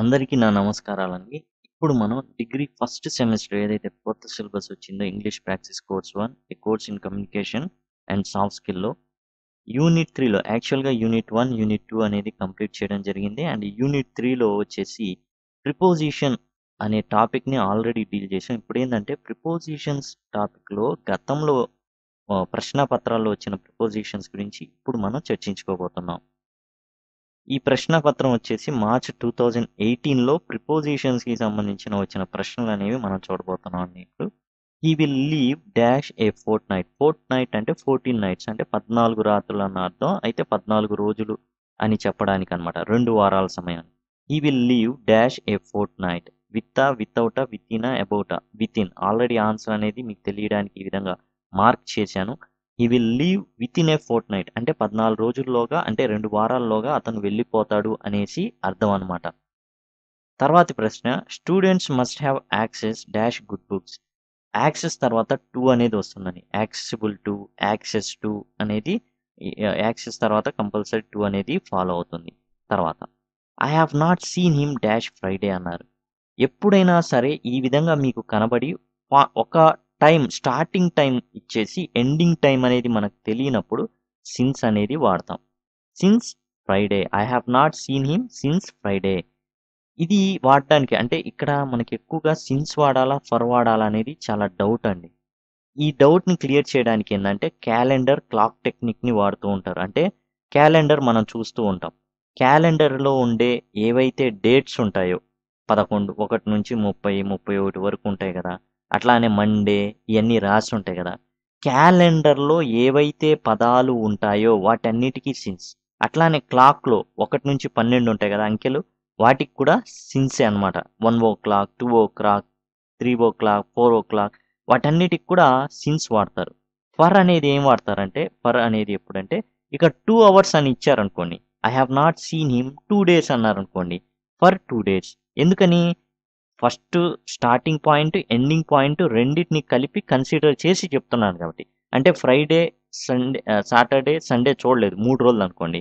అందరికీ నా నమస్కారాలండి ఇప్పుడు మనం డిగ్రీ ఫస్ట్ సెమిస్టర్ ఏదైతే కొత్త సిలబస్ వచ్చిందో English practice course one A course in communication and soft స్కిల్లో యూనిట్ త్రీలో యాక్చువల్గా యూనిట్ వన్ యూనిట్ టూ అనేది కంప్లీట్ చేయడం జరిగింది అండ్ యూనిట్ త్రీలో వచ్చేసి ప్రిపోజిషన్ అనే టాపిక్ని ఆల్రెడీ డీల్ చేసాం ఇప్పుడు ఏంటంటే ప్రిపోజిషన్స్ టాపిక్లో గతంలో ప్రశ్న వచ్చిన ప్రిపోజిషన్స్ గురించి ఇప్పుడు మనం చర్చించుకోబోతున్నాం ఈ ప్రశ్న పత్రం వచ్చేసి మార్చ్ టూ థౌజండ్ ఎయిటీన్లో ప్రిపోజిషన్స్కి సంబంధించిన వచ్చిన ప్రశ్నలు అనేవి మనం చూడబోతున్నాం అండి ఇప్పుడు he will leave dash a fortnight fortnight అంటే ఫోర్టీన్ నైట్స్ అంటే పద్నాలుగు రాత్రులు అన్న అర్థం అయితే పద్నాలుగు రోజులు అని చెప్పడానికి అనమాట రెండు వారాల సమయం he will leave dash a fortnight with without within about within already answer అనేది మీకు తెలియడానికి ఈ విధంగా మార్క్ చేశాను he will leave within a fortnight అంటే పద్నాలుగు రోజుల్లోగా అంటే రెండు వారాల్లోగా అతను వెళ్ళిపోతాడు అనేసి అర్థం అనమాట తర్వాతి ప్రశ్న students must have access dash good books access తర్వాత టూ అనేది వస్తుందని యాక్సెసిబుల్ టూ యాక్సెస్ టూ అనేది యాక్సెస్ తర్వాత కంపల్సరీ టూ అనేది ఫాలో అవుతుంది తర్వాత I have not seen him dash Friday అన్నారు ఎప్పుడైనా సరే ఈ విధంగా మీకు కనబడి ఒక టైం స్టార్టింగ్ టైం ఇచ్చేసి ఎండింగ్ టైం అనేది మనకు తెలియనప్పుడు సిన్స్ అనేది వాడతాం since Friday I have not seen him since Friday ఇది వాడటానికి అంటే ఇక్కడ మనకి ఎక్కువగా సిన్స్ వాడాలా ఫర్ వాడాలా అనేది చాలా డౌట్ అండి ఈ డౌట్ని క్లియర్ చేయడానికి ఏంటంటే క్యాలెండర్ క్లాక్ టెక్నిక్ని వాడుతూ ఉంటారు అంటే క్యాలెండర్ మనం చూస్తూ ఉంటాం క్యాలెండర్లో ఉండే ఏవైతే డేట్స్ ఉంటాయో పదకొండు ఒకటి నుంచి ముప్పై ముప్పై ఒకటి వరకు ఉంటాయి కదా అట్లానే మండే ఇవన్నీ రాసి ఉంటాయి కదా క్యాలెండర్లో ఏవైతే పదాలు ఉంటాయో వాటన్నిటికీ సిన్స్ అట్లానే క్లాక్లో ఒకటి నుంచి పన్నెండు ఉంటాయి కదా అంకెలు వాటికి కూడా సిన్సే అనమాట one o'clock two o'clock three o'clock four o'clock వాటన్నిటికి కూడా సిన్స్ వాడతారు ఫర్ అనేది ఏం వాడతారంటే ఫర్ అనేది ఎప్పుడంటే ఇక టూ అవర్స్ అని ఇచ్చారనుకోండి I have not seen him two days అన్నారనుకోండి ఫర్ టూ డేస్ ఎందుకని first starting point ending point రెండింటిని కలిపి కన్సిడర్ చేసి చెప్తున్నాను కాబట్టి అంటే ఫ్రైడే సండే సాటర్డే సండే చూడలేదు మూడు రోజులు అనుకోండి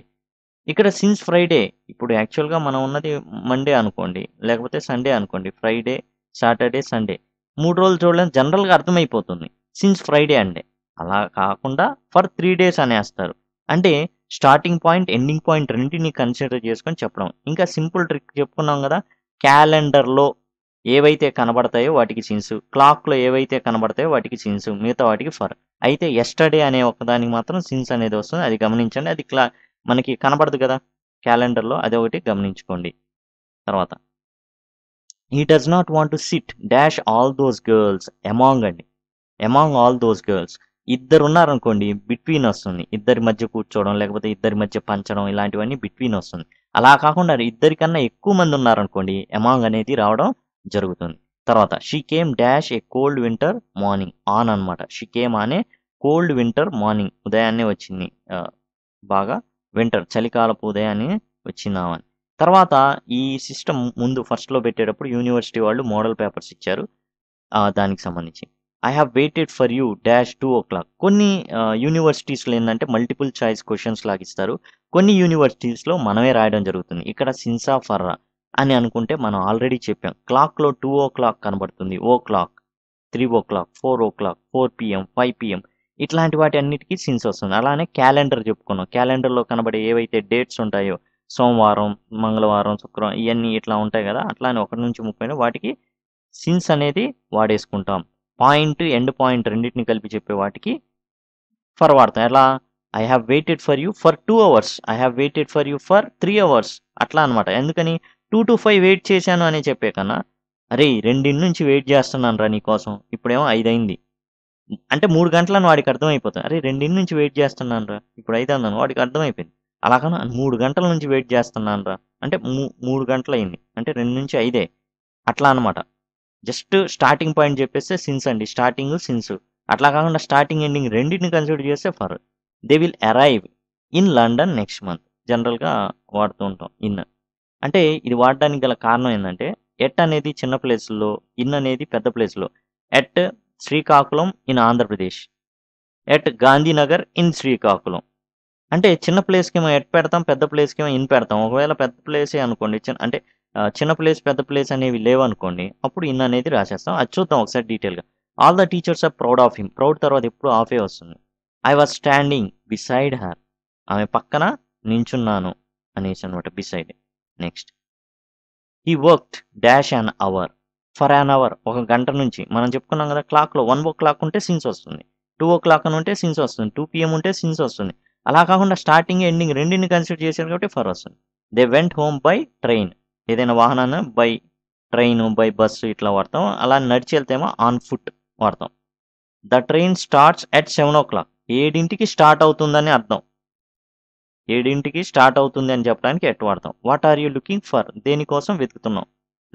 ఇక్కడ సిన్స్ ఫ్రైడే ఇప్పుడు యాక్చువల్గా మనం ఉన్నది మండే అనుకోండి లేకపోతే సండే అనుకోండి ఫ్రైడే సాటర్డే సండే మూడు రోజులు చూడలేదు జనరల్గా అర్థమైపోతుంది సిన్స్ ఫ్రైడే అండే అలా కాకుండా ఫర్ త్రీ డేస్ అనేస్తారు అంటే స్టార్టింగ్ పాయింట్ ఎండింగ్ పాయింట్ రెండింటిని కన్సిడర్ చేసుకొని చెప్పడం ఇంకా సింపుల్ ట్రిక్ చెప్పుకున్నాం కదా క్యాలెండర్లో ఏవైతే కనబడతాయో వాటికి చించు క్లాక్లో ఏవైతే కనబడతాయో వాటికి చిన్సు మిగతా వాటికి ఫర్ అయితే ఎస్టర్డే అనే ఒకదానికి మాత్రం సిన్స్ అనేది వస్తుంది అది గమనించండి అది క్లా మనకి కనబడదు కదా క్యాలెండర్లో అదొకటి గమనించుకోండి తర్వాత he does not want to sit dash all those girls among అండి అమాంగ్ ఆల్ దోస్ గర్ల్స్ ఇద్దరు ఉన్నారనుకోండి బిట్వీన్ వస్తుంది ఇద్దరి మధ్య కూర్చోవడం లేకపోతే ఇద్దరి మధ్య పంచడం ఇలాంటివన్నీ బిట్వీన్ వస్తుంది అలా కాకుండా ఇద్దరికన్నా ఎక్కువ మంది ఉన్నారనుకోండి అమాంగ్ అనేది రావడం జరుగుతుంది తర్వాత she came dash a cold winter morning on అనమాట షీ కేమ్ అనే కోల్డ్ వింటర్ మార్నింగ్ ఉదయాన్నే వచ్చింది బాగా వింటర్ చలికాలపు ఉదయాన్నే వచ్చిందామని తర్వాత ఈ సిస్టమ్ ముందు ఫస్ట్లో పెట్టేటప్పుడు యూనివర్సిటీ వాళ్ళు మోడల్ పేపర్స్ ఇచ్చారు దానికి సంబంధించి I have waited for you dash two o'clock కొన్ని యూనివర్సిటీస్లో ఏంటంటే మల్టిపుల్ చాయిస్ క్వశ్చన్స్ లాగిస్తారు కొన్ని యూనివర్సిటీస్లో మనమే రాయడం జరుగుతుంది ఇక్కడ సిన్సా ఫర్రా అని అనుకుంటే మనం ఆల్రెడీ చెప్పాం క్లాక్లో టూ ఓ క్లాక్ కనబడుతుంది o'clock three o'clock four o'clock four PM five PM ఇట్లాంటి వాటి అన్నిటికీ సిన్స్ వస్తుంది అలానే క్యాలెండర్ చెప్పుకున్నాం క్యాలెండర్లో కనబడే ఏవైతే డేట్స్ ఉంటాయో సోమవారం మంగళవారం శుక్రవారం ఇవన్నీ ఇట్లా ఉంటాయి కదా అట్లానే ఒకటి నుంచి ముప్పై వాటికి సిన్స్ అనేది వాడేసుకుంటాం పాయింట్ ఎండ్ పాయింట్ రెండింటిని కలిపి చెప్పే వాటికి ఫర్ వాడతాం ఎలా I have waited for you for two hours I have waited for you for three hours అట్లా అనమాట ఎందుకని టూ టు ఫైవ్ వెయిట్ చేశాను అని చెప్పే కన్నా అరే రెండింటి నుంచి వెయిట్ చేస్తున్నాను రా నీకోసం ఇప్పుడేమో ఐదైంది అంటే మూడు గంటలను వాడికి అర్థమైపోతుంది అరే రెండింటి నుంచి వెయిట్ చేస్తున్నాను రా ఇప్పుడు ఐదన్నాను వాడికి అర్థమైపోయింది అలాగన మూడు గంటల నుంచి వెయిట్ చేస్తున్నాను రా అంటే మూడు గంటలు అయింది అంటే రెండు నుంచి ఐదే అట్లా అనమాట జస్ట్ స్టార్టింగ్ పాయింట్ చెప్పేస్తే సిన్స్ అండి స్టార్టింగ్ సిన్స్ అట్లా కాకుండా స్టార్టింగ్ ఎండింగ్ రెండింటిని కన్సిడర్ చేస్తే for they will arrive in London next month జనరల్గా వాడుతూ ఉంటాం ఇన్ అంటే ఇది వాడడానికి గల కారణం ఏంటంటే ఎట్ అనేది చిన్న ప్లేస్లో ఇన్ అనేది పెద్ద ప్లేస్లో at Srikakulam in Andhra Pradesh at Gandhinagar in Srikakulam అంటే చిన్న ప్లేస్కి ఏమో ఎట్ పెడతాం పెద్ద ప్లేస్కి ఏమో ఇన్ పెడతాం ఒకవేళ పెద్ద ప్లేసే అనుకోండి చిన్న అంటే చిన్న ప్లేస్ పెద్ద ప్లేస్ అనేవి లేవనుకోండి అప్పుడు ఇన్ అనేది రాసేస్తాం అది చూద్దాం ఒకసారి డీటెయిల్గా all the teachers are proud of him proud తర్వాత ఎప్పుడు ఆఫే వస్తుంది I was standing beside her ఆమె పక్కన నించున్నాను అనేసి అనమాట beside next he worked dash an hour for an hour ఒక గంట నుంచి మనం చెప్పుకున్నాం కదా క్లాక్లో వన్ ఓ క్లాక్ ఉంటే సిన్స్ వస్తుంది టూ ఓ క్లాక్ అని ఉంటే సిన్స్ వస్తుంది టూ పిఎం ఉంటే సిన్స్ వస్తుంది అలా కాకుండా స్టార్టింగ్ ఎండింగ్ రెండింటిని కన్సిడర్ చేశారు కాబట్టి ఫర్ వస్తుంది they went home by train ఏదైనా వాహనాన్ని బై ట్రైన్ బై బస్సు ఇట్లా వాడతాం అలా నడిచి వెళ్తేమో ఆన్ ఫుట్ వాడతాం the train starts at seven o'clock ఏడింటికి స్టార్ట్ అవుతుందని అర్థం ఏడింటికి స్టార్ట్ అవుతుంది అని చెప్పడానికి ఎట్ వాడతాం what are you looking for దేనికోసం వెతుకుతున్నాం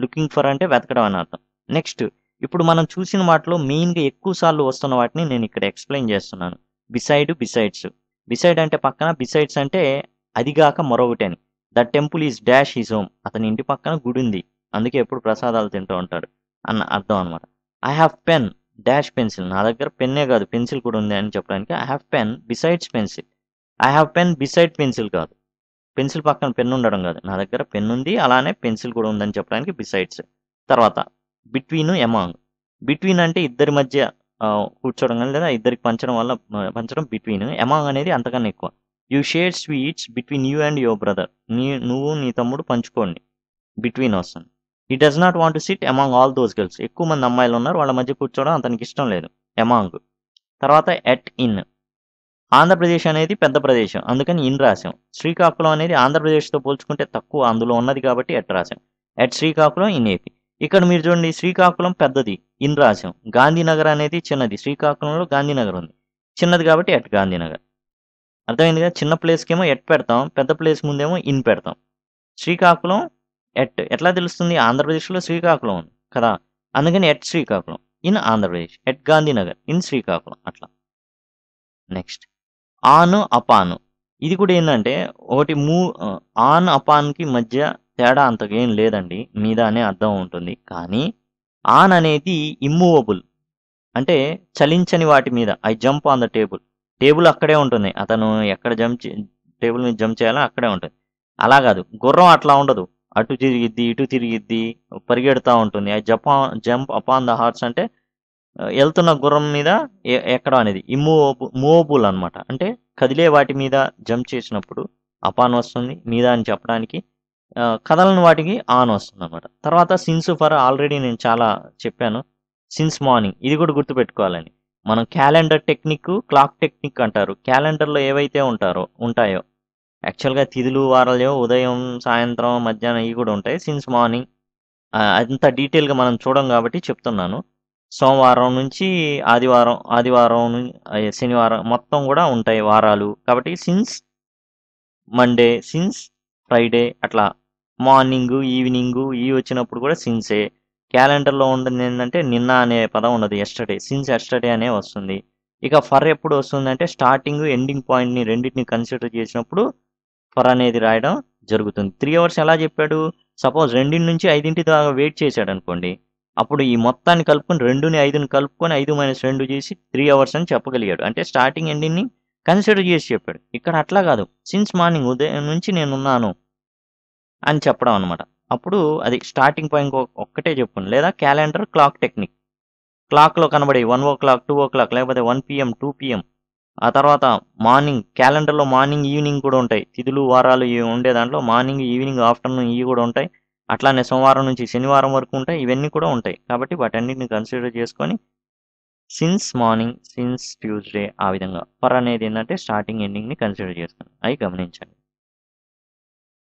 లుకింగ్ ఫర్ అంటే వెతకడం అని అర్థం నెక్స్ట్ ఇప్పుడు మనం చూసిన వాటిలో మెయిన్గా ఎక్కువ సార్లు వస్తున్న వాటిని నేను ఇక్కడ ఎక్స్ప్లెయిన్ చేస్తున్నాను బిసైడ్ బిసైడ్స్ బిసైడ్ అంటే పక్కన బిసైడ్స్ అంటే అదిగాక మరొకటి అని the temple is dash is home అతని ఇంటి పక్కన గుడి ఉంది అందుకే ఎప్పుడు ప్రసాదాలు తింటూ ఉంటాడు అన్న అర్థం అనమాట I have pen dash pencil నా దగ్గర పెన్నే కాదు పెన్సిల్ కూడా ఉంది అని చెప్పడానికి I have pen besides pencil I have pen beside pencil కాదు పెన్సిల్ పక్కన పెన్ ఉండడం కాదు నా దగ్గర పెన్ ఉంది అలానే పెన్సిల్ కూడా ఉందని చెప్పడానికి బిసైడ్స్ తర్వాత బిట్వీన్ ఎమాంగ్ బిట్వీన్ అంటే ఇద్దరి మధ్య కూర్చోవడం కానీ లేదా ఇద్దరికి పంచడం వల్ల పంచడం బిట్వీన్ ఎమాంగ్ అనేది అంతకన్నా ఎక్కువ you share sweets between you and your brother నీ నువ్వు నీ తమ్ముడు పంచుకోండి బిట్వీన్ వస్తుంది he does not want sit among all those girls ఎక్కువ మంది అమ్మాయిలు ఉన్నారు వాళ్ళ మధ్య కూర్చోవడం అతనికి ఇష్టం లేదు ఎమాంగ్ తర్వాత ఎట్ ఇన్ ఆంధ్రప్రదేశ్ అనేది పెద్ద ప్రదేశం అందుకని ఇన్ రాసాం శ్రీకాకుళం అనేది ఆంధ్రప్రదేశ్తో పోల్చుకుంటే తక్కువ అందులో ఉన్నది కాబట్టి ఎట్ రాసాం ఎట్ శ్రీకాకుళం ఇన్ ఏపీ ఇక్కడ మీరు చూడండి శ్రీకాకుళం పెద్దది ఇన్ రాసాం గాంధీనగర్ అనేది చిన్నది శ్రీకాకుళంలో గాంధీనగర్ ఉంది చిన్నది కాబట్టి ఎట్ గాంధీనగర్ అర్థమైంది కదా చిన్న ప్లేస్కేమో ఎట్ పెడతాం పెద్ద ప్లేస్ ముందేమో ఇన్ పెడతాం శ్రీకాకుళం ఎట్ ఎట్లా తెలుస్తుంది ఆంధ్రప్రదేశ్లో శ్రీకాకుళం ఉంది కదా అందుకని at Srikakulam in Andhra Pradesh at Gandhinagar in Srikakulam అట్లా నెక్స్ట్ ఆన్ అపాన్ ఇది కూడా ఏంటంటే ఒకటి మూ ఆన్ అపాన్కి మధ్య తేడా అంతకేం లేదండి మీద అనే అర్థం ఉంటుంది కానీ ఆన్ అనేది ఇమ్మూవబుల్ అంటే చలించని వాటి మీద I jump on the table table అక్కడే ఉంటుంది అతను ఎక్కడ జంప్ టేబుల్ మీద జంప్ చేయాలో అక్కడే ఉంటుంది అలా కాదు గుర్రం అట్లా ఉండదు అటు తిరిగిద్ది ఇటు తిరిగిద్ది పరిగెడుతూ ఉంటుంది I jump jump upon the hearts అంటే వెళ్తున్న గుర్రం మీద ఎక్కడం అనేది ఇమూవబుల్ మూవబుల్ అనమాట అంటే కదిలే వాటి మీద జంప్ చేసినప్పుడు అపాన్ వస్తుంది మీద అని చెప్పడానికి కదలని వాటికి ఆన్ వస్తుంది అనమాట తర్వాత సిన్స్ ఫర్ ఆల్రెడీ నేను చాలా చెప్పాను సిన్స్ మార్నింగ్ ఇది కూడా గుర్తుపెట్టుకోవాలని మనం క్యాలెండర్ టెక్నిక్ క్లాక్ టెక్నిక్ అంటారు క్యాలెండర్లో ఏవైతే ఉంటారో ఉంటాయో యాక్చువల్గా తిథులు వారాలు ఉదయం సాయంత్రం మధ్యాహ్నం ఇవి కూడా ఉంటాయి సిన్స్ మార్నింగ్ అంత డీటెయిల్గా మనం చూడం కాబట్టి చెప్తున్నాను సోమవారం నుంచి ఆదివారం ఆదివారం శనివారం మొత్తం కూడా ఉంటాయి వారాలు కాబట్టి సిన్స్ మండే సిన్స్ ఫ్రైడే అట్లా మార్నింగ్ ఈవినింగ్ ఈ వచ్చినప్పుడు కూడా సిన్సే క్యాలెండర్లో ఉండేది ఏంటంటే నిన్న అనే పదం ఉండదు ఎస్టర్డే సిన్స్ ఎస్టర్డే అనే వస్తుంది ఇక ఫర్ ఎప్పుడు వస్తుందంటే స్టార్టింగ్ ఎండింగ్ పాయింట్ని రెండింటిని కన్సిడర్ చేసినప్పుడు ఫర్ అనేది రాయడం జరుగుతుంది త్రీ అవర్స్ ఎలా చెప్పాడు సపోజ్ రెండింటి నుంచి ఐదింటి దాకా వెయిట్ చేశాడు అనుకోండి అప్పుడు ఈ మొత్తాన్ని కలుపుకొని రెండుని ఐదుని కలుపుకొని ఐదు మైనస్ రెండు చేసి త్రీ అవర్స్ అని చెప్పగలిగాడు అంటే స్టార్టింగ్ ఎండింగ్ని కన్సిడర్ చేసి చెప్పాడు ఇక్కడ అట్లా కాదు సిన్స్ మార్నింగ్ ఉదయం నుంచి నేనున్నాను అని చెప్పడం అనమాట అప్పుడు అది స్టార్టింగ్ పాయింట్ ఒక్కటే చెప్పు లేదా క్యాలెండర్ క్లాక్ టెక్నిక్ క్లాక్లో కనబడే one o'clock two o'clock లేకపోతే వన్ పిఎం టూ పిఎం ఆ తర్వాత మార్నింగ్ క్యాలెండర్లో మార్నింగ్ ఈవినింగ్ కూడా ఉంటాయి తిథులు వారాలు ఉండే దాంట్లో మార్నింగ్ ఈవినింగ్ ఆఫ్టర్నూన్ ఇవి కూడా ఉంటాయి అట్లానే సోమవారం నుంచి శనివారం వరకు ఉంటాయి ఇవన్నీ కూడా ఉంటాయి కాబట్టి వాటన్నిటిని కన్సిడర్ చేసుకొని సిన్స్ మార్నింగ్ సిన్స్ ట్యూస్డే ఆ విధంగా ఫర్ అనేది ఏంటంటే స్టార్టింగ్ ఎండింగ్ని కన్సిడర్ చేసుకుని అవి గమనించండి